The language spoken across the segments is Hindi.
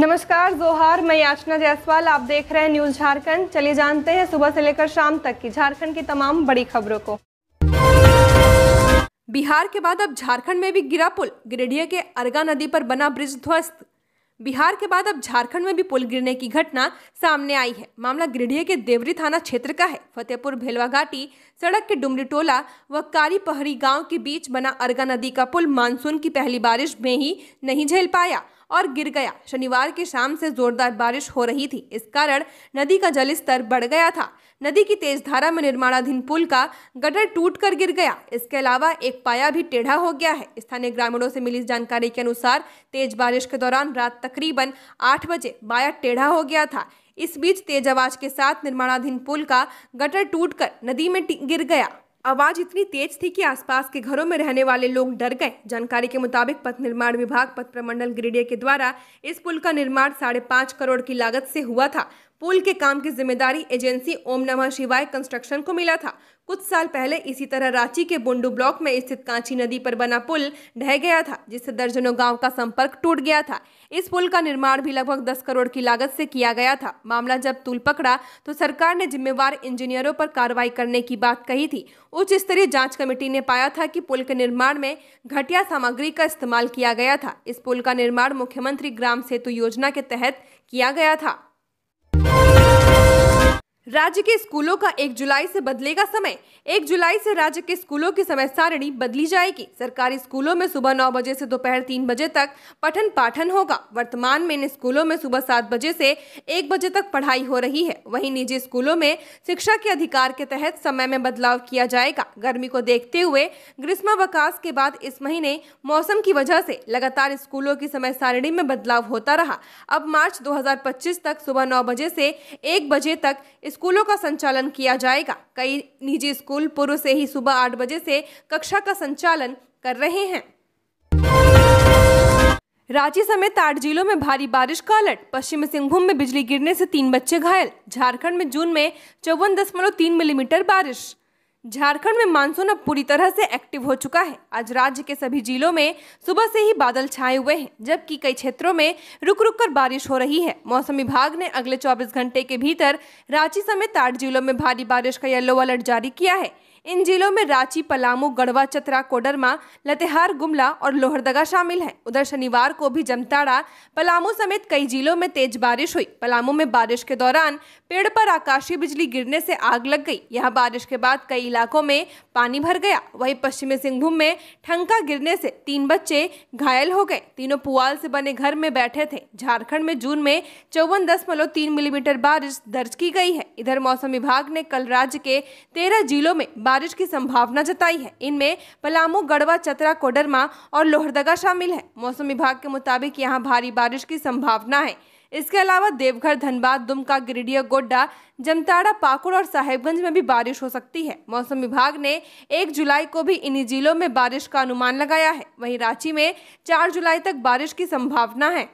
नमस्कार जोहार मैं याचना जायसवाल आप देख रहे हैं न्यूज झारखंड चलिए जानते हैं सुबह से लेकर शाम तक की झारखंड की तमाम बड़ी खबरों को बिहार के बाद अब झारखंड में भी गिरा पुल गिरिडीह के अरगा नदी पर बना ब्रिज ध्वस्त बिहार के बाद अब झारखंड में भी पुल गिरने की घटना सामने आई है मामला गिरिडीह के देवरी थाना क्षेत्र का है फतेहपुर भेलवा घाटी सड़क के डुमरी टोला व कारी पहरी गांव के बीच बना अरगा नदी का पुल मानसून की पहली बारिश में ही नहीं झेल पाया और गिर गया शनिवार की शाम से जोरदार बारिश हो रही थी इस कारण नदी का जलस्तर बढ़ गया था नदी की तेज धारा में निर्माणाधीन पुल का गटर टूट कर गिर गया इसके अलावा एक पाया भी टेढ़ा हो गया है स्थानीय ग्रामीणों से मिली जानकारी के अनुसार तेज बारिश के दौरान रात तकरीबन आठ बजे पाया टेढ़ा हो गया था इस बीच तेज आवाज के साथ निर्माणाधीन पुल का गटर टूटकर नदी में गिर गया आवाज इतनी तेज थी कि आसपास के घरों में रहने वाले लोग डर गए जानकारी के मुताबिक पथ निर्माण विभाग पथ प्रमंडल गिरिडीह के द्वारा इस पुल का निर्माण साढ़े पाँच करोड़ की लागत से हुआ था पुल के काम की जिम्मेदारी एजेंसी ओम नमः शिवाय कंस्ट्रक्शन को मिला था कुछ साल पहले इसी तरह रांची के बुंडू ब्लॉक में स्थित कांची नदी पर बना पुल ढह गया था जिससे दर्जनों गांव का संपर्क टूट गया था इस पुल का निर्माण भी लगभग 10 करोड़ की लागत से किया गया था मामला जब तूल पकड़ा तो सरकार ने जिम्मेवार इंजीनियरों पर कार्रवाई करने की बात कही थी उच्च स्तरीय जाँच कमेटी ने पाया था कि पुल के निर्माण में घटिया सामग्री का इस्तेमाल किया गया था इस पुल का निर्माण मुख्यमंत्री ग्राम सेतु योजना के तहत किया गया था राज्य के स्कूलों का एक जुलाई से बदलेगा समय एक जुलाई से राज्य के स्कूलों की समय सारणी बदली जाएगी सरकारी स्कूलों में सुबह नौ बजे से दोपहर तीन बजे तक पठन पाठन होगा वर्तमान में इन स्कूलों में सुबह सात बजे से एक बजे तक पढ़ाई हो रही है वहीं निजी स्कूलों में शिक्षा के अधिकार के तहत समय में बदलाव किया जाएगा गर्मी को देखते हुए ग्रीष्मावकाश के बाद इस महीने मौसम की वजह से लगातार स्कूलों की समय सारणी में बदलाव होता रहा अब मार्च दो तक सुबह नौ बजे से एक बजे तक स्कूलों का संचालन किया जाएगा कई निजी स्कूल पूर्व से ही सुबह आठ बजे से कक्षा का संचालन कर रहे हैं रांची समेत आठ जिलों में भारी बारिश का अलर्ट पश्चिमी सिंहभूम में बिजली गिरने से तीन बच्चे घायल झारखंड में जून में चौवन दशमलव तीन मिलीमीटर बारिश झारखंड में मानसून अब पूरी तरह से एक्टिव हो चुका है आज राज्य के सभी जिलों में सुबह से ही बादल छाए हुए हैं जबकि कई क्षेत्रों में रुक रुक कर बारिश हो रही है मौसम विभाग ने अगले 24 घंटे के भीतर रांची समेत आठ जिलों में भारी बारिश का येलो अलर्ट जारी किया है इन जिलों में रांची पलामू गढ़वा चतरा कोडरमा लतेहार गुमला और लोहरदगा शामिल हैं उधर शनिवार को भी जमताड़ा पलामू समेत कई जिलों में तेज बारिश हुई पलामू में बारिश के दौरान पेड़ पर आकाशीय बिजली गिरने से आग लग गई यहां बारिश के बाद कई इलाकों में पानी भर गया वही पश्चिमी सिंहभूम में ठंका गिरने से तीन बच्चे घायल हो गए तीनों पुआल से बने घर में बैठे थे झारखंड में जून में चौवन दशमलव तीन मिलीमीटर बारिश दर्ज की गई है इधर मौसम विभाग ने कल राज्य के तेरह जिलों में बारिश की संभावना जताई है इनमें पलामू गढ़वा चतरा कोडरमा और लोहरदगा शामिल है मौसम विभाग के मुताबिक यहाँ भारी बारिश की संभावना है इसके अलावा देवघर धनबाद दुमका गिरिडीह गोड्डा जमताड़ा पाकुड़ और साहेबगंज में भी बारिश हो सकती है मौसम विभाग ने 1 जुलाई को भी इन्हीं जिलों में बारिश का अनुमान लगाया है वहीं रांची में 4 जुलाई तक बारिश की संभावना है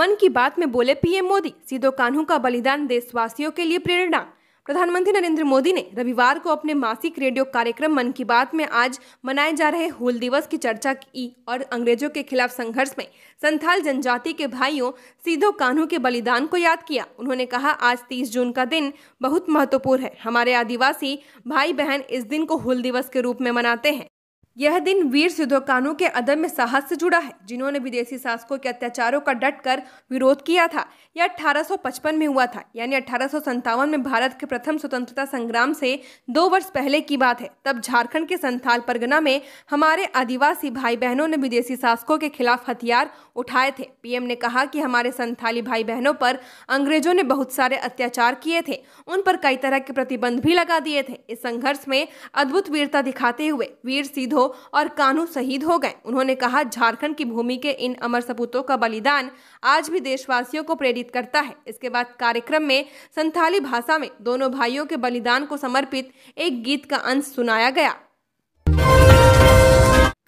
मन की बात में बोले पीएम मोदी सीधो कान्हू का बलिदान देशवासियों के लिए प्रेरणा प्रधानमंत्री नरेंद्र मोदी ने रविवार को अपने मासिक रेडियो कार्यक्रम मन की बात में आज मनाए जा रहे हुल दिवस की चर्चा की और अंग्रेजों के खिलाफ संघर्ष में संथाल जनजाति के भाइयों सीधो कान्हू के बलिदान को याद किया उन्होंने कहा आज 30 जून का दिन बहुत महत्वपूर्ण है हमारे आदिवासी भाई बहन इस दिन को हुल दिवस के रूप में मनाते हैं यह दिन वीर सिद्धो कानू के अदम्य साहस से जुड़ा है जिन्होंने विदेशी शासकों के अत्याचारों का डट कर विरोध किया था यह 1855 में हुआ था यानी अठारह में भारत के प्रथम स्वतंत्रता संग्राम से दो वर्ष पहले की बात है तब झारखंड के संथाल परगना में हमारे आदिवासी भाई बहनों ने विदेशी शासकों के खिलाफ हथियार उठाए थे पीएम ने कहा कि हमारे संथाली भाई बहनों पर अंग्रेजों ने बहुत सारे अत्याचार किए थे उन पर कई तरह के प्रतिबंध भी लगा दिए थे इस संघर्ष में अद्भुत वीरता दिखाते हुए वीर सीधो और कानू शहीद हो गए उन्होंने कहा झारखंड की भूमि के इन अमर सपूतों का बलिदान आज भी देशवासियों को प्रेरित करता है इसके बाद कार्यक्रम में संथाली भाषा में दोनों भाइयों के बलिदान को समर्पित एक गीत का अंश सुनाया गया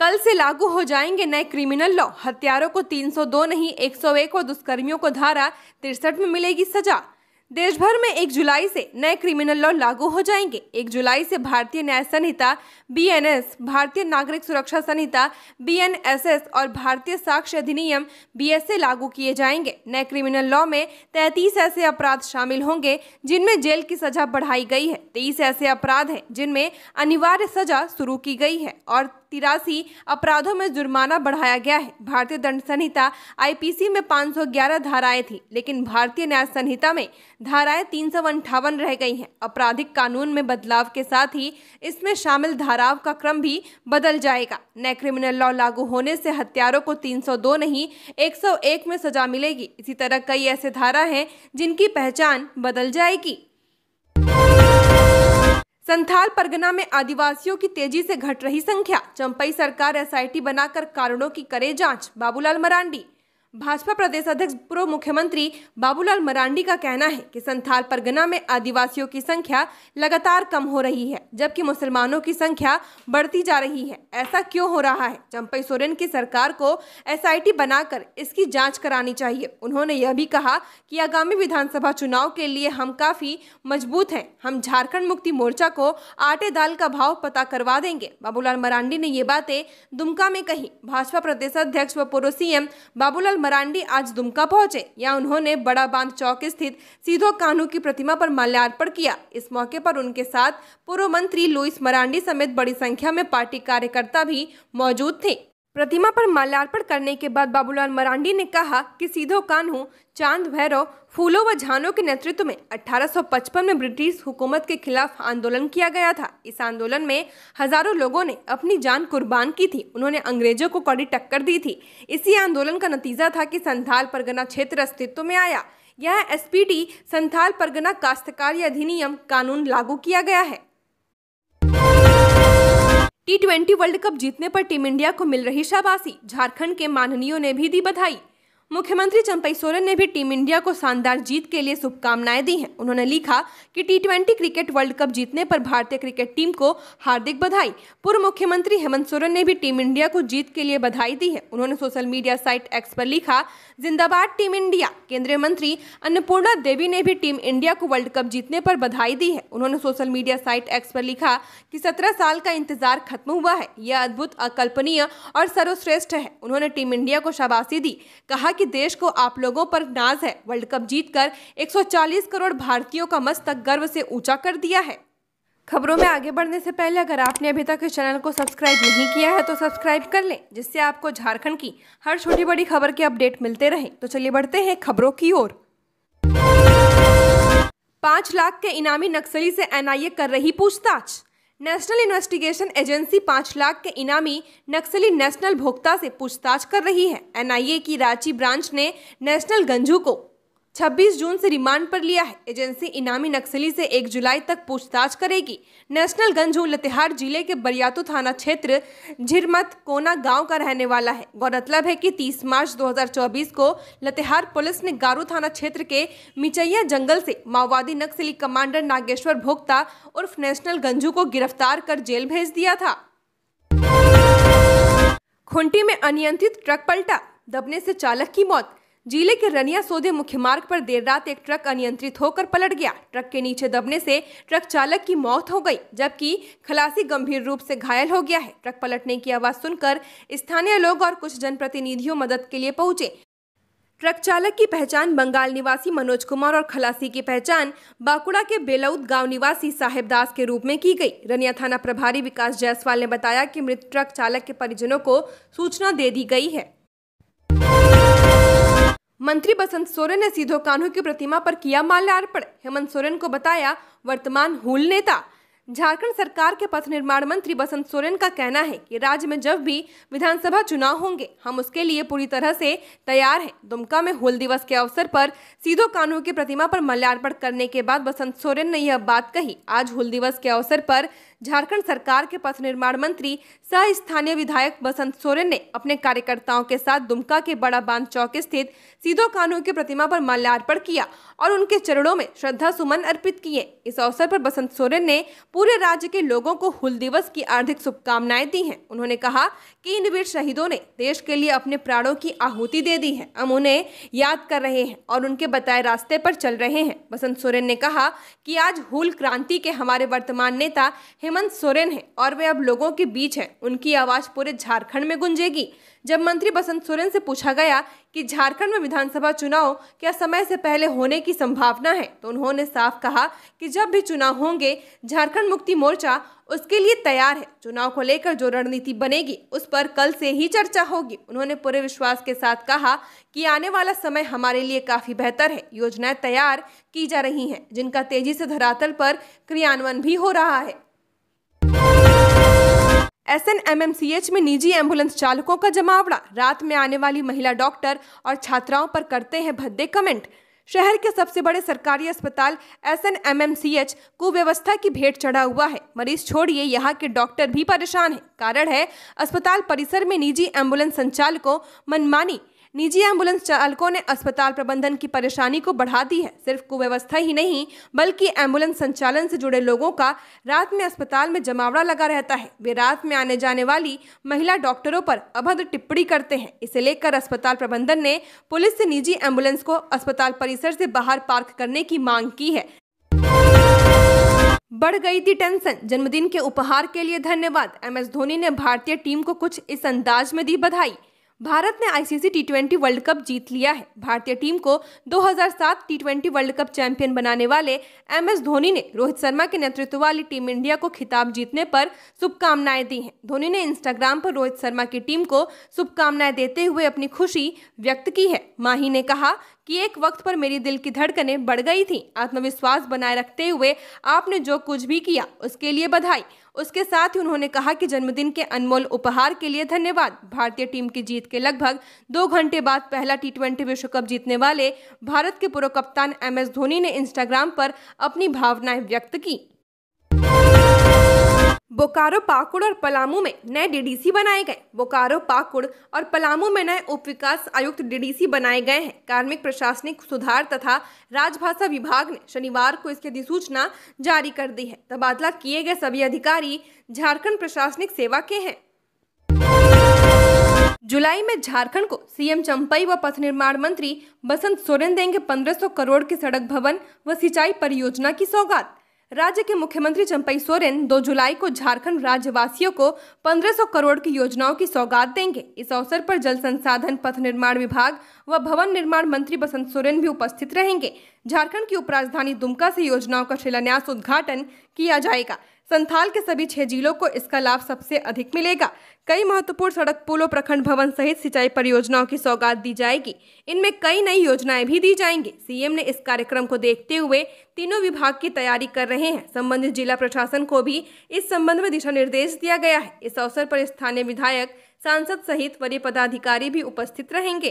कल से लागू हो जाएंगे नए क्रिमिनल लॉ हत्यारों को 302 नहीं 101 और दुष्कर्मियों को धारा तिरसठ में मिलेगी सजा देश भर में 1 जुलाई से नए क्रिमिनल लॉ लागू हो जाएंगे 1 जुलाई से भारतीय न्याय संहिता बी भारतीय नागरिक सुरक्षा संहिता बी और भारतीय साक्ष्य अधिनियम बी लागू किए जाएंगे नए क्रिमिनल लॉ में 33 ऐसे अपराध शामिल होंगे जिनमें जेल की सजा बढ़ाई गई है तेईस ऐसे अपराध हैं जिनमें अनिवार्य सजा शुरू की गई है और तिरासी अपराधों में जुर्माना बढ़ाया गया है भारतीय दंड संहिता आईपीसी में 511 धाराएं थी लेकिन भारतीय न्याय संहिता में धाराएं तीन सौ अंठावन रह गई हैं आपराधिक कानून में बदलाव के साथ ही इसमें शामिल धाराओं का क्रम भी बदल जाएगा नए क्रिमिनल लॉ लागू होने से हत्यारों को 302 नहीं 101 में सजा मिलेगी इसी तरह कई ऐसे धारा हैं जिनकी पहचान बदल जाएगी संथाल परगना में आदिवासियों की तेजी से घट रही संख्या चंपई सरकार एसआईटी बनाकर कारणों की करे जांच बाबूलाल मरांडी भाजपा प्रदेश अध्यक्ष पूर्व मुख्यमंत्री बाबूलाल मरांडी का कहना है कि संथाल परगना में आदिवासियों की संख्या लगातार कम हो रही है जबकि मुसलमानों की संख्या बढ़ती जा रही है ऐसा क्यों हो रहा है चंपई सोरेन की सरकार को एसआईटी बनाकर इसकी जांच करानी चाहिए उन्होंने यह भी कहा कि आगामी विधानसभा चुनाव के लिए हम काफ़ी मजबूत है हम झारखंड मुक्ति मोर्चा को आटे दाल का भाव पता करवा देंगे बाबूलाल मरांडी ने ये बातें दुमका में कही भाजपा प्रदेश अध्यक्ष व पूर्व सीएम बाबूलाल मरांडी आज दुमका पहुंचे यहां उन्होंने बड़ा बांध चौक स्थित सीधो कानू की प्रतिमा पर माल्यार्पण किया इस मौके पर उनके साथ पूर्व मंत्री लुइस मरांडी समेत बड़ी संख्या में पार्टी कार्यकर्ता भी मौजूद थे प्रतिमा पर माल्यार्पण करने के बाद बाबूलाल मरांडी ने कहा कि सीधो कान्हू चांद भैरव फूलों व झानों के नेतृत्व में 1855 में ब्रिटिश हुकूमत के खिलाफ आंदोलन किया गया था इस आंदोलन में हजारों लोगों ने अपनी जान कुर्बान की थी उन्होंने अंग्रेजों को कड़ी टक्कर दी थी इसी आंदोलन का नतीजा था कि संथाल परगना क्षेत्र अस्तित्व में आया यह एसपीटी संथाल परगना काश्तकारी अधिनियम कानून लागू किया गया है टी ट्वेंटी वर्ल्ड कप जीतने पर टीम इंडिया को मिल रही शाबाशी झारखंड के माननीयों ने भी दी बधाई मुख्यमंत्री चंपई सोरेन ने भी टीम इंडिया को शानदार जीत के लिए शुभकामनाएं दी हैं उन्होंने लिखा कि टी क्रिकेट वर्ल्ड कप जीतने पर भारतीय क्रिकेट टीम को हार्दिक बधाई पूर्व मुख्यमंत्री हेमंत सोरेन ने भी टीम इंडिया को जीत के लिए बधाई दी है उन्होंने सोशल मीडिया साइट एक्स पर लिखा जिंदाबाद टीम इंडिया केंद्रीय मंत्री अन्नपूर्णा देवी ने भी टीम इंडिया को वर्ल्ड कप जीतने पर बधाई दी है उन्होंने सोशल मीडिया साइट एक्स पर लिखा कि सत्रह साल का इंतजार खत्म हुआ है यह अद्भुत अकल्पनीय और सर्वश्रेष्ठ है उन्होंने टीम इंडिया को शाबाशी दी कहा कि देश को आप लोगों पर नाज है वर्ल्ड कप जीतकर 140 करोड़ भारतीयों का मस्तक गर्व से ऊंचा कर दिया है खबरों में आगे बढ़ने से पहले अगर आपने अभी तक इस चैनल को सब्सक्राइब नहीं किया है तो सब्सक्राइब कर लें जिससे आपको झारखंड की हर छोटी बड़ी खबर के अपडेट मिलते रहे तो चलिए बढ़ते हैं खबरों की ओर पांच लाख के इनामी नक्सली से एनआईए कर रही पूछताछ नेशनल इन्वेस्टिगेशन एजेंसी पाँच लाख के इनामी नक्सली नेशनल भोक्ता से पूछताछ कर रही है एनआईए की रांची ब्रांच ने नेशनल गंजू को 26 जून से रिमांड पर लिया है एजेंसी इनामी नक्सली से 1 जुलाई तक पूछताछ करेगी नेशनल गंजू लतिहार जिले के बरियातू थाना क्षेत्र झिरमत कोना गांव का रहने वाला है गौरतलब है कि 30 मार्च 2024 को लतिहार पुलिस ने गारू थाना क्षेत्र के मिचैया जंगल से माओवादी नक्सली कमांडर नागेश्वर भोक्ता उर्फ नेशनल गंजू को गिरफ्तार कर जेल भेज दिया था खुंटी में अनियंत्रित ट्रक पलटा दबने से चालक की मौत जिले के रनिया सोदे मुख्य मार्ग पर देर रात एक ट्रक अनियंत्रित होकर पलट गया ट्रक के नीचे दबने से ट्रक चालक की मौत हो गई जबकि खलासी गंभीर रूप से घायल हो गया है ट्रक पलटने की आवाज सुनकर स्थानीय लोग और कुछ जनप्रतिनिधियों मदद के लिए पहुंचे ट्रक चालक की पहचान बंगाल निवासी मनोज कुमार और खलासी की पहचान बाकुड़ा के बेलौद गांव निवासी साहेब दास के रूप में की गई रनिया थाना प्रभारी विकास जायसवाल ने बताया कि मृत ट्रक चालक के परिजनों को सूचना दे दी गई है मंत्री बसंत सोरेन ने सीधो कान्हू की प्रतिमा पर किया माल्यार्पण हेमंत सोरेन को बताया वर्तमान हुल नेता झारखंड सरकार के पथ निर्माण मंत्री बसंत सोरेन का कहना है कि राज्य में जब भी विधानसभा चुनाव होंगे हम उसके लिए पूरी तरह से तैयार हैं दुमका में हुल दिवस के अवसर पर सीधो कानू की प्रतिमा पर मल्यार्पण करने के बाद बसंत सोरेन ने यह बात कही आज हुल दिवस के अवसर पर झारखंड सरकार के पथ निर्माण मंत्री सह स्थानीय विधायक बसंत सोरेन ने अपने कार्यकर्ताओं के साथ दुमका के बड़ा बांध चौक स्थित सीधो कानू की प्रतिमा पर माल्यार्पण किया और उनके चरणों में श्रद्धा सुमन अर्पित किए इस अवसर पर बसंत सोरेन ने पूरे राज्य के लोगों को हुल दिवस की हार्दिक शुभकामनाएं दी हैं उन्होंने कहा कि इन वीर शहीदों ने देश के लिए अपने प्राणों की आहूति दे दी है हम उन्हें याद कर रहे हैं और उनके बताए रास्ते पर चल रहे हैं बसंत सोरेन ने कहा कि आज हुल क्रांति के हमारे वर्तमान नेता हेमंत सोरेन हैं और वे अब लोगों के बीच हैं उनकी आवाज़ पूरे झारखंड में गुंजेगी जब मंत्री बसंत सोरेन से पूछा गया कि झारखंड में विधानसभा चुनाव क्या समय से पहले होने की संभावना है तो उन्होंने साफ कहा कि जब भी चुनाव होंगे झारखंड मुक्ति मोर्चा उसके लिए तैयार है चुनाव को लेकर जो रणनीति बनेगी उस पर कल से ही चर्चा होगी उन्होंने पूरे विश्वास के साथ कहा कि आने वाला समय हमारे लिए काफ़ी बेहतर है योजनाएं तैयार की जा रही हैं जिनका तेजी से धरातल पर क्रियान्वयन भी हो रहा है एसएनएमएमसीएच में निजी एम्बुलेंस चालकों का जमावड़ा रात में आने वाली महिला डॉक्टर और छात्राओं पर करते हैं भद्दे कमेंट शहर के सबसे बड़े सरकारी अस्पताल S N M M C H कुव्यवस्था की भेंट चढ़ा हुआ है मरीज छोड़िए यहाँ के डॉक्टर भी परेशान हैं कारण है अस्पताल परिसर में निजी एम्बुलेंस संचालकों मनमानी निजी एम्बुलेंस चालकों ने अस्पताल प्रबंधन की परेशानी को बढ़ा दी है सिर्फ कुव्यवस्था ही नहीं बल्कि एम्बुलेंस संचालन से जुड़े लोगों का रात में अस्पताल में जमावड़ा लगा रहता है वे रात में आने जाने वाली महिला डॉक्टरों पर अभद्र टिप्पणी करते हैं इसे लेकर अस्पताल प्रबंधन ने पुलिस से निजी एम्बुलेंस को अस्पताल परिसर से बाहर पार्क करने की मांग की है बढ़ गई थी टेंशन जन्मदिन के उपहार के लिए धन्यवाद एम एस धोनी ने भारतीय टीम को कुछ इस अंदाज में दी बधाई भारत ने ICC T twenty world cup जीत लिया है भारतीय टीम को 2007 T twenty world cup champion बनाने वाले एम एस धोनी ने रोहित शर्मा के नेतृत्व वाली टीम इंडिया को खिताब जीतने पर शुभकामनाएं दी हैं धोनी ने इंस्टाग्राम पर रोहित शर्मा की टीम को शुभकामनाएं देते हुए अपनी खुशी व्यक्त की है माही ने कहा कि एक वक्त पर मेरी दिल की धड़कनें बढ़ गई थी आत्मविश्वास बनाए रखते हुए आपने जो कुछ भी किया उसके लिए बधाई उसके साथ ही उन्होंने कहा कि जन्मदिन के अनमोल उपहार के लिए धन्यवाद भारतीय टीम की जीत के लगभग दो घंटे बाद पहला टी ट्वेंटी विश्व कप जीतने वाले भारत के पूर्व कप्तान एम एस धोनी ने इंस्टाग्राम पर अपनी भावनाएं व्यक्त की बोकारो पाकुड़ और पलामू में नए डीडीसी बनाए गए बोकारो पाकुड़ और पलामू में नए उप विकास आयुक्त डीडीसी बनाए गए हैं कार्मिक प्रशासनिक सुधार तथा राजभाषा विभाग ने शनिवार को इसकी अधिसूचना जारी कर दी है तबादला किए गए सभी अधिकारी झारखंड प्रशासनिक सेवा के हैं जुलाई में झारखंड को सीएम चंपई व पथ निर्माण मंत्री बसंत सोरेन देंगे 1500 करोड़ के सड़क भवन व सिंचाई परियोजना की सौगात राज्य के मुख्यमंत्री चंपई सोरेन 2 जुलाई को झारखंड राज्यवासियों को 1500 करोड़ की योजनाओं की सौगात देंगे इस अवसर पर जल संसाधन पथ निर्माण विभाग व भवन निर्माण मंत्री बसंत सोरेन भी उपस्थित रहेंगे झारखंड की उपराजधानी दुमका से योजनाओं का शिलान्यास उद्घाटन किया जाएगा संथाल के सभी छह जिलों को इसका लाभ सबसे अधिक मिलेगा कई महत्वपूर्ण सड़क पुलों प्रखंड भवन सहित सिंचाई परियोजनाओं की सौगात दी जाएगी इनमें कई नई योजनाएं भी दी जाएंगी सीएम ने इस कार्यक्रम को देखते हुए तीनों विभाग की तैयारी कर रहे हैं संबंधित जिला प्रशासन को भी इस संबंध में दिशा निर्देश दिया गया है इस अवसर पर स्थानीय विधायक सांसद सहित वरीय पदाधिकारी भी उपस्थित रहेंगे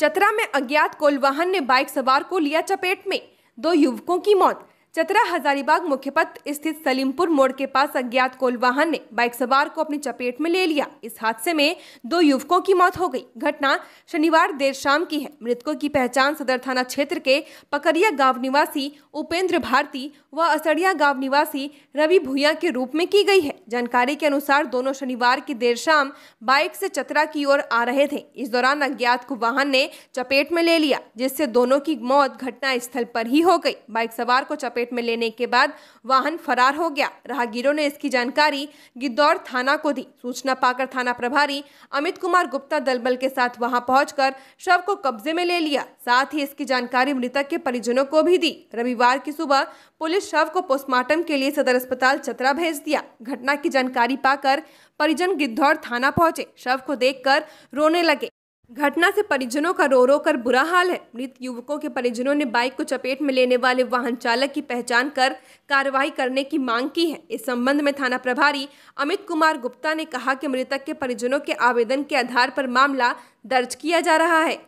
चतरा में अज्ञात कोल वाहन ने बाइक सवार को लिया चपेट में दो युवकों की मौत चतरा हजारीबाग मुख्य पथ स्थित सलीमपुर मोड़ के पास अज्ञात कोल वाहन ने बाइक सवार को अपनी चपेट में ले लिया इस हादसे में दो युवकों की मौत हो गई घटना शनिवार देर शाम की है मृतकों की पहचान सदर थाना क्षेत्र के पकरिया गांव निवासी उपेंद्र भारती व असड़िया गांव निवासी रवि भूया के रूप में की गई है जानकारी के अनुसार दोनों शनिवार की देर शाम बाइक से चतरा की ओर आ रहे थे इस दौरान अज्ञात को वाहन ने चपेट में ले लिया जिससे दोनों की मौत घटना स्थल पर ही हो गई बाइक सवार को चपेट चपेट में लेने के बाद वाहन फरार हो गया राहगीरों ने इसकी जानकारी गिद्दौर थाना को दी सूचना पाकर थाना प्रभारी अमित कुमार गुप्ता दलबल के साथ वहां पहुंचकर शव को कब्जे में ले लिया साथ ही इसकी जानकारी मृतक के परिजनों को भी दी रविवार की सुबह पुलिस शव को पोस्टमार्टम के लिए सदर अस्पताल चतरा भेज दिया घटना की जानकारी पाकर परिजन गिद्धौर थाना पहुंचे शव को देखकर रोने लगे घटना से परिजनों का रो रो कर बुरा हाल है मृत युवकों के परिजनों ने बाइक को चपेट में लेने वाले वाहन चालक की पहचान कर कार्रवाई करने की मांग की है इस संबंध में थाना प्रभारी अमित कुमार गुप्ता ने कहा कि मृतक के परिजनों के आवेदन के आधार पर मामला दर्ज किया जा रहा है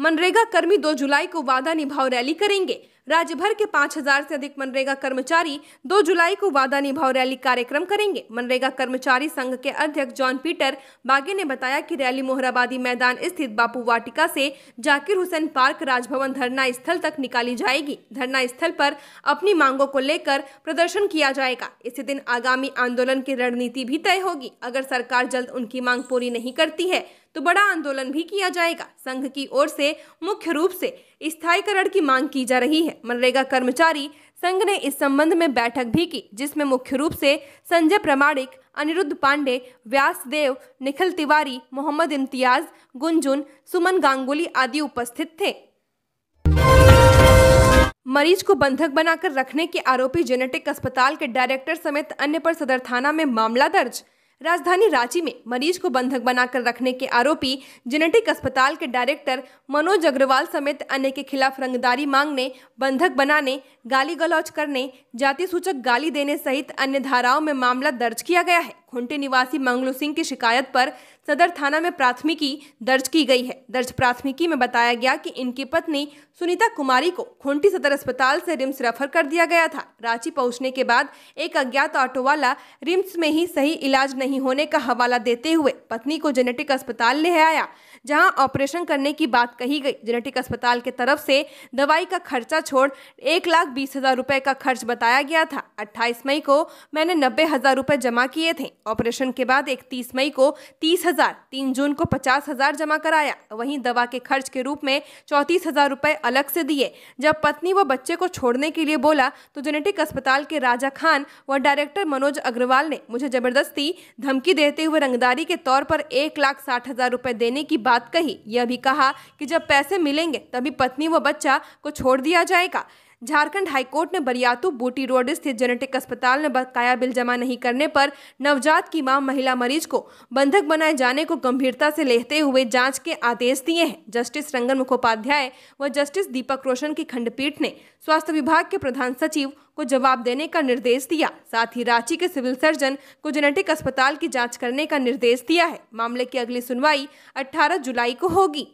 मनरेगा कर्मी 2 जुलाई को वादा निभाओ रैली करेंगे राज्य भर के 5000 से अधिक मनरेगा कर्मचारी 2 जुलाई को वादा निभाओ रैली कार्यक्रम करेंगे मनरेगा कर्मचारी संघ के अध्यक्ष जॉन पीटर बागे ने बताया कि रैली मोहराबादी मैदान स्थित बापू वाटिका से जाकिर हुसैन पार्क राजभवन धरना स्थल तक निकाली जाएगी धरना स्थल पर अपनी मांगों को लेकर प्रदर्शन किया जाएगा इसी दिन आगामी आंदोलन की रणनीति भी तय होगी अगर सरकार जल्द उनकी मांग पूरी नहीं करती है तो बड़ा आंदोलन भी किया जाएगा संघ की ओर से मुख्य रूप से स्थायीकरण की मांग की जा रही है मनरेगा कर्मचारी संघ ने इस संबंध में बैठक भी की जिसमें मुख्य रूप से संजय प्रमाणिक अनिरुद्ध पांडे व्यासदेव निखिल तिवारी मोहम्मद इम्तियाज गुंजुन सुमन गांगुली आदि उपस्थित थे मरीज को बंधक बनाकर रखने के आरोपी जेनेटिक अस्पताल के डायरेक्टर समेत अन्य पर सदर थाना में मामला दर्ज राजधानी रांची में मरीज को बंधक बनाकर रखने के आरोपी जेनेटिक अस्पताल के डायरेक्टर मनोज अग्रवाल समेत अन्य के खिलाफ रंगदारी मांगने बंधक बनाने गाली गलौज करने जाति सूचक गाली देने सहित अन्य धाराओं में मामला दर्ज किया गया है खुंटे निवासी मंगलू सिंह की शिकायत पर सदर थाना में प्राथमिकी दर्ज की गई है दर्ज प्राथमिकी में बताया गया कि इनकी पत्नी सुनीता कुमारी को खूंटी सदर अस्पताल से रिम्स रेफर कर दिया गया था रांची पहुंचने के बाद एक अज्ञात ऑटो वाला रिम्स में ही सही इलाज नहीं होने का हवाला देते हुए पत्नी को जेनेटिक अस्पताल ले आया जहां ऑपरेशन करने की बात कही गई जेनेटिक अस्पताल के तरफ से दवाई का खर्चा छोड़ एक लाख बीस हज़ार रुपए का खर्च बताया गया था अट्ठाईस मई को मैंने नब्बे हज़ार रुपए जमा किए थे ऑपरेशन के बाद इकतीस मई को तीस हज़ार तीन जून को पचास हज़ार जमा कराया वहीं दवा के खर्च के रूप में चौंतीस हज़ार रुपए अलग से दिए जब पत्नी व बच्चे को छोड़ने के लिए बोला तो जेनेटिक अस्पताल के राजा खान व डायरेक्टर मनोज अग्रवाल ने मुझे जबरदस्ती धमकी देते हुए रंगदारी के तौर पर एक लाख साठ हज़ार रुपए देने की बात बात कही यह भी कहा कि जब पैसे मिलेंगे तभी पत्नी व बच्चा को छोड़ दिया जाएगा झारखंड हाईकोर्ट ने बरियातू बूटी रोड स्थित जेनेटिक अस्पताल में बकाया बिल जमा नहीं करने पर नवजात की मां महिला मरीज को बंधक बनाए जाने को गंभीरता से लेते हुए जांच के आदेश दिए हैं जस्टिस रंगन मुखोपाध्याय व जस्टिस दीपक रोशन की खंडपीठ ने स्वास्थ्य विभाग के प्रधान सचिव को जवाब देने का निर्देश दिया साथ ही रांची के सिविल सर्जन को जेनेटिक अस्पताल की जाँच करने का निर्देश दिया है मामले की अगली सुनवाई अठारह जुलाई को होगी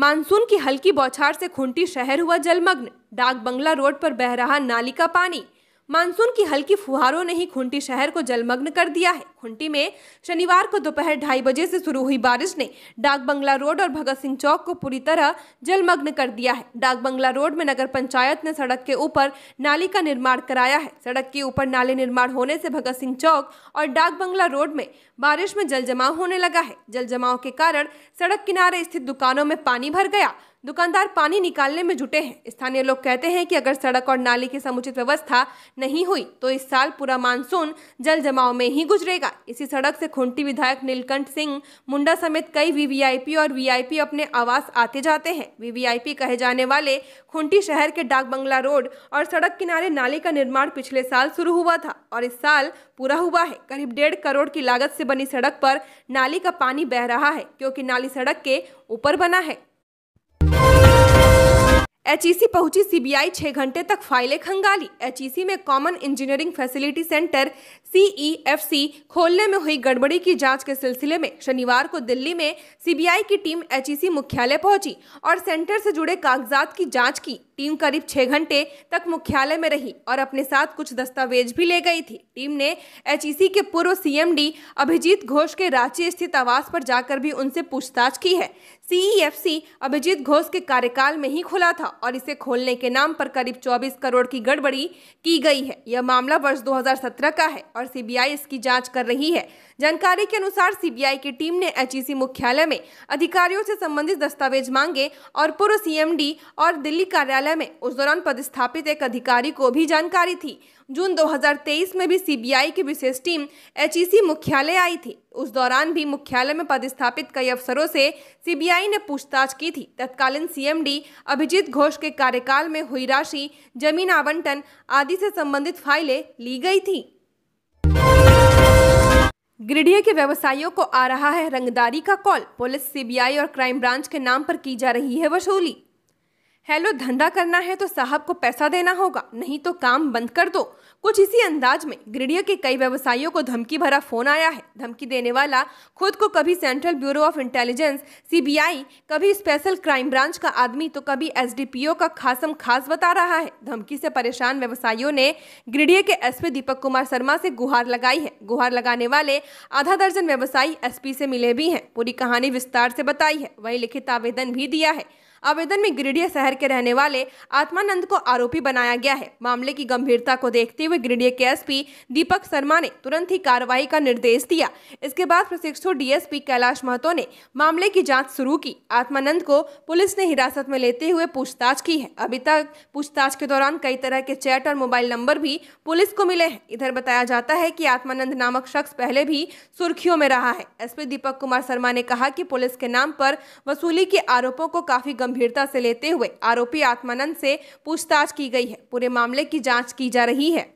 मानसून की हल्की बौछार से खूंटी शहर हुआ जलमग्न डाक बंगला रोड पर बह रहा नाली का पानी मानसून की हल्की फुहारों ने ही खुंटी शहर को जलमग्न कर दिया है खुंटी में शनिवार को दोपहर ढाई बजे से शुरू हुई बारिश ने डाक बंगला रोड और भगत सिंह चौक को पूरी तरह जलमग्न कर दिया है डाक बंगला रोड में नगर पंचायत ने सड़क के ऊपर नाली का निर्माण कराया है सड़क के ऊपर नाले निर्माण होने से भगत सिंह चौक और डाक बंगला रोड में बारिश में जल जमाव होने लगा है जल जमाव के कारण सड़क किनारे स्थित दुकानों में पानी भर गया दुकानदार पानी निकालने में जुटे हैं स्थानीय लोग कहते हैं कि अगर सड़क और नाली की समुचित व्यवस्था नहीं हुई तो इस साल पूरा मानसून जल जमाव में ही गुजरेगा इसी सड़क से खुंटी विधायक नीलकंठ सिंह मुंडा समेत कई वीवीआईपी और वीआईपी अपने आवास आते जाते हैं वीवीआईपी कहे जाने वाले खुंटी शहर के डाक बंगला रोड और सड़क किनारे नाली का निर्माण पिछले साल शुरू हुआ था और इस साल पूरा हुआ है करीब डेढ़ करोड़ की लागत से बनी सड़क पर नाली का पानी बह रहा है क्योंकि नाली सड़क के ऊपर बना है एचईसी पहुंची सीबीआई छह घंटे तक फाइलें खंगाली एचईसी में common engineering facility centre CEFC e खोलने में हुई गड़बड़ी की जांच के सिलसिले में शनिवार को दिल्ली में सीबीआई की टीम एचईसी e मुख्यालय पहुंची और सेंटर से जुड़े कागजात की जांच की टीम करीब छः घंटे तक मुख्यालय में रही और अपने साथ कुछ दस्तावेज भी ले गई थी टीम ने एचईसी e के पूर्व सीएमडी अभिजीत घोष के रांची स्थित आवास पर जाकर भी उनसे पूछताछ की है सीई अभिजीत घोष के कार्यकाल में ही खुला था और इसे खोलने के नाम पर करीब चौबीस करोड़ की गड़बड़ी की गई है यह मामला वर्ष दो का है और सीबीआई इसकी जांच कर रही है जानकारी के अनुसार सीबीआई की टीम ने एचईसी मुख्यालय में अधिकारियों से संबंधित दस्तावेज मांगे और पूर्व सीएमडी और दिल्ली कार्यालय में उस दौरान पदस्थापित एक अधिकारी को भी जानकारी थी जून 2023 में भी सीबीआई की विशेष टीम एचईसी मुख्यालय आई थी उस दौरान भी मुख्यालय में पदस्थापित कई अफसरों से सीबीआई ने पूछताछ की थी तत्कालीन सीएमडी अभिजीत घोष के कार्यकाल में हुई राशि जमीन आवंटन आदि से संबंधित फाइलें ली गई थी गिरिडीह के व्यवसायियों को आ रहा है रंगदारी का कॉल पुलिस सीबीआई और क्राइम ब्रांच के नाम पर की जा रही है वसूली हेलो धंधा करना है तो साहब को पैसा देना होगा नहीं तो काम बंद कर दो कुछ इसी अंदाज में ग्रिडिया के कई व्यवसायियों को धमकी भरा फोन आया है धमकी देने वाला खुद को कभी central bureau of intelligence CBI कभी स्पेशल क्राइम ब्रांच का आदमी तो कभी एसडीपीओ का खासम खास बता रहा है धमकी से परेशान व्यवसायियों ने ग्रिडिया के एसपी दीपक कुमार शर्मा से गुहार लगाई है गुहार लगाने वाले आधा दर्जन व्यवसायी एसपी से मिले भी हैं पूरी कहानी विस्तार से बताई है वही लिखित आवेदन भी दिया है आवेदन में गिरिडीह शहर के रहने वाले आत्मानंद को आरोपी बनाया गया है मामले की गंभीरता को देखते हुए गिरिडीह के एसपी दीपक शर्मा ने तुरंत ही कार्रवाई का निर्देश दिया इसके बाद प्रशिक्षु डीएसपी कैलाश महतो ने मामले की जाँच शुरू की आत्मानंद को पुलिस ने हिरासत में लेते हुए पूछताछ की है अभी तक पूछताछ के दौरान कई तरह के चैट और मोबाइल नंबर भी पुलिस को मिले हैं इधर बताया जाता है कि आत्मानंद नामक शख्स पहले भी सुर्खियों में रहा है एसपी दीपक कुमार शर्मा ने कहा कि पुलिस के नाम पर वसूली के आरोपों को काफी गंभीरता से लेते हुए आरोपी आत्मानंद से पूछताछ की गई है पूरे मामले की जांच की जा रही है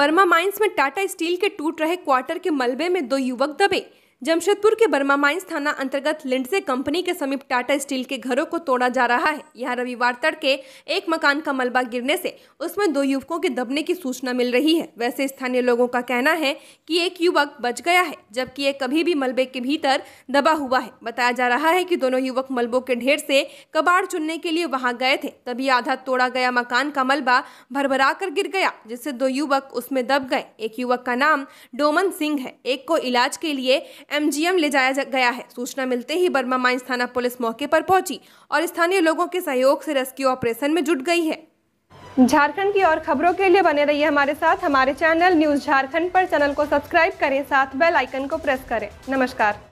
बर्मा माइंस में टाटा स्टील के टूट रहे क्वार्टर के मलबे में दो युवक दबे जमशेदपुर के बर्मा माइंस थाना अंतर्गत लिंडसे कंपनी के समीप टाटा स्टील के घरों को तोड़ा जा रहा है यहाँ रविवार तड़के एक मकान का मलबा गिरने से उसमें दो युवकों के दबने की सूचना मिल रही है वैसे स्थानीय लोगों का कहना है कि एक युवक बच गया है जबकि एक कभी भी मलबे के भीतर दबा हुआ है बताया जा रहा है की दोनों युवक मलबों के ढेर से कबाड़ चुनने के लिए वहाँ गए थे तभी आधा तोड़ा गया मकान का मलबा भरभरा कर गिर गया जिससे दो युवक उसमें दब गए एक युवक का नाम डोमन सिंह है एक को इलाज के लिए एमजीएम ले जाया गया है सूचना मिलते ही बर्मा माइंस थाना पुलिस मौके पर पहुंची और स्थानीय लोगों के सहयोग से रेस्क्यू ऑपरेशन में जुट गई है झारखंड की और खबरों के लिए बने रहिए हमारे साथ हमारे चैनल न्यूज झारखंड पर चैनल को सब्सक्राइब करें साथ बेल आइकन को प्रेस करें नमस्कार